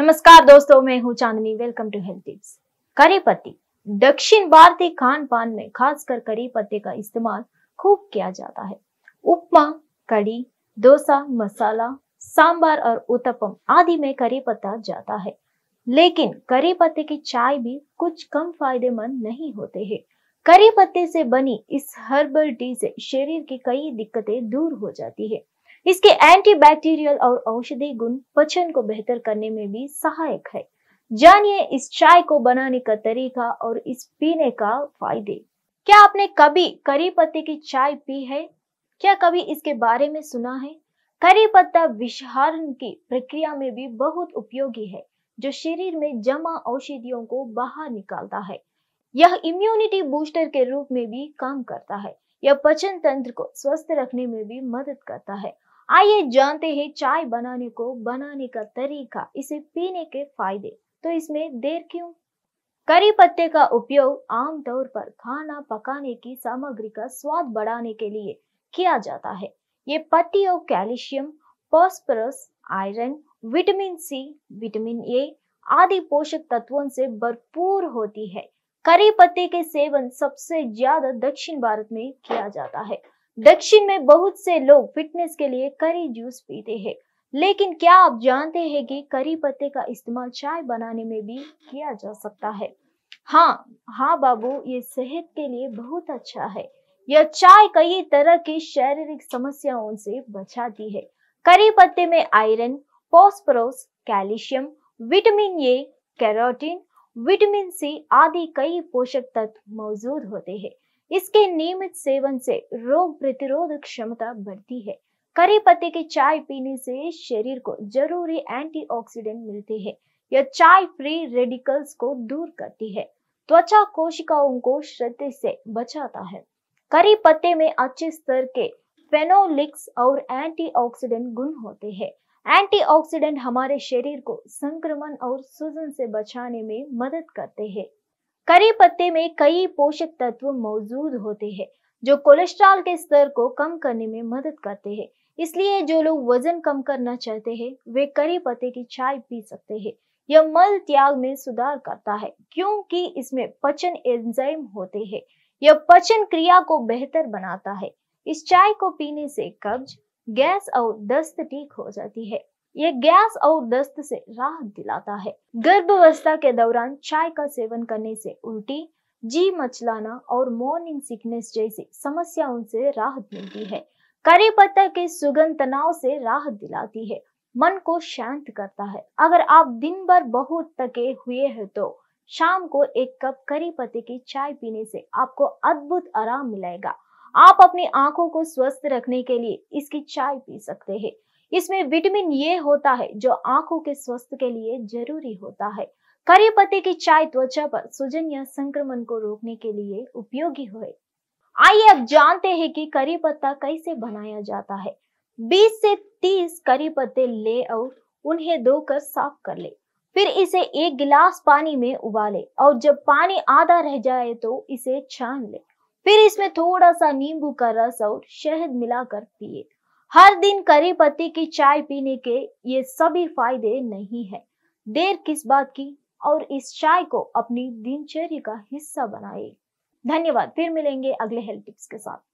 नमस्कार दोस्तों मैं हूँ Chandni welcome to health tips करी पत्ती दक्षिण भारतीय खान पान में खासकर करी पत्ते का इस्तेमाल खूब किया जाता है उपमा कड़ी डोसा मसाला सांबार और उत्तपम आदि में करी पत्ता जाता है लेकिन करी पत्ते की चाय भी कुछ कम फायदेमंद नहीं होते हैं करी पत्ते से बनी इस हर्बल टी से शरीर की कई दिक्कतें दूर हो जाती है इसके एंटीबैक्टीरियल और औषधि गुण पचन को बेहतर करने में भी सहायक है जानिए इस चाय को बनाने का तरीका और इस पीने का फायदे क्या आपने कभी करी पत्ते की चाय पी है क्या कभी इसके बारे में सुना है करी पत्ता विषहरण की प्रक्रिया में भी बहुत उपयोगी है जो शरीर में जमा औषधियों को बाहर निकालता है यह इम्यूनिटी बूस्टर के रूप में भी काम करता है यह पचन तंत्र को स्वस्थ रखने में भी मदद करता है आइए जानते हैं चाय बनाने को बनाने का तरीका इसे पीने के फायदे तो इसमें देर क्यों करी पत्ते का उपयोग आमतौर पर खाना पकाने की सामग्री का स्वाद बढ़ाने के लिए किया जाता है ये पत्तियों calcium phosphorus iron vitamin C vitamin A आदि पोषक तत्वों से भरपूर होती है करी पत्ते के सेवन सबसे ज्यादा दक्षिण भारत में किया जाता है दक्षिण में बहुत से लोग फिटनेस के लिए करी जूस पीते हैं लेकिन क्या आप जानते हैं कि करी पत्ते का इस्तेमाल चाय बनाने में भी किया जा सकता है हाँ हाँ बाबू ये सेहत के लिए बहुत अच्छा है यह चाय कई तरह की शारीरिक समस्याओं से बचाती है करी पत्ते में iron phosphorus calcium vitamin A carotene vitamin C आदि कई पोषक तत्व मौजूद होते हैं इसके नियमित सेवन से रोग प्रतिरोधक क्षमता बढ़ती है करी पत्ते के चाय पीने से शरीर को जरूरी एंटीऑक्सीडेंट मिलते हैं यह चाय फ्री रेडिकल्स को दूर करती है त्वचा कोशिकाओं को श्रद्धे से बचाता है करी पत्ते में अच्छे स्तर के फेनोलिक्स और एंटीऑक्सीडेंट गुण होते हैं एंटीऑक्सीडेंट हमारे शरीर को संक्रमण और सूजन से बचाने में मदद करते हैं करी पत्ते में कई पोषक तत्व मौजूद होते हैं जो कोलेस्ट्रॉल के स्तर को कम करने में मदद करते हैं इसलिए जो लोग वजन कम करना चाहते हैं वे करी पत्ते की चाय पी सकते हैं यह मल त्याग में सुधार करता है क्योंकि इसमें पचन एंजाइम होते हैं यह पचन क्रिया को बेहतर बनाता है इस चाय को पीने से कब्ज गैस और दस्त ठीक हो जाती है ये गैस और दस्त से राहत दिलाता है गर्भावस्था के दौरान चाय का सेवन करने से उल्टी जी मचलाना और मॉर्निंग सिकनेस जैसी समस्याओं से राहत मिलती है करी पत्ता के सुगंध तनाव से राहत दिलाती है मन को शांत करता है अगर आप दिन भर बहुत थके हुए हैं तो शाम को एक कप करी पत्ते की चाय पीने से आपको अद्भुत आराम मिलेगा आप अपनी आंखों को स्वस्थ रखने के लिए इसकी चाय पी सकते हैं इसमें विटामिन ये होता है जो आंखों के स्वास्थ्य के लिए जरूरी होता है करी पत्ते की चाय त्वचा पर सूजन या संक्रमण को रोकने के लिए उपयोगी है आइए अब जानते हैं कि करी पत्ता कैसे बनाया जाता है 20 से 30 करी पत्ते ले और उन्हें धोकर साफ कर ले फिर इसे एक गिलास पानी में उबाले और जब पानी आधा रह जाए तो इसे छान ले फिर इसमें थोड़ा सा नींबू का रस और शहद मिलाकर पिए हर दिन करी पत्ती की चाय पीने के ये सभी फायदे नहीं है देर किस बात की और इस चाय को अपनी दिनचर्या का हिस्सा बनाए धन्यवाद फिर मिलेंगे अगले हेल्थ टिप्स के साथ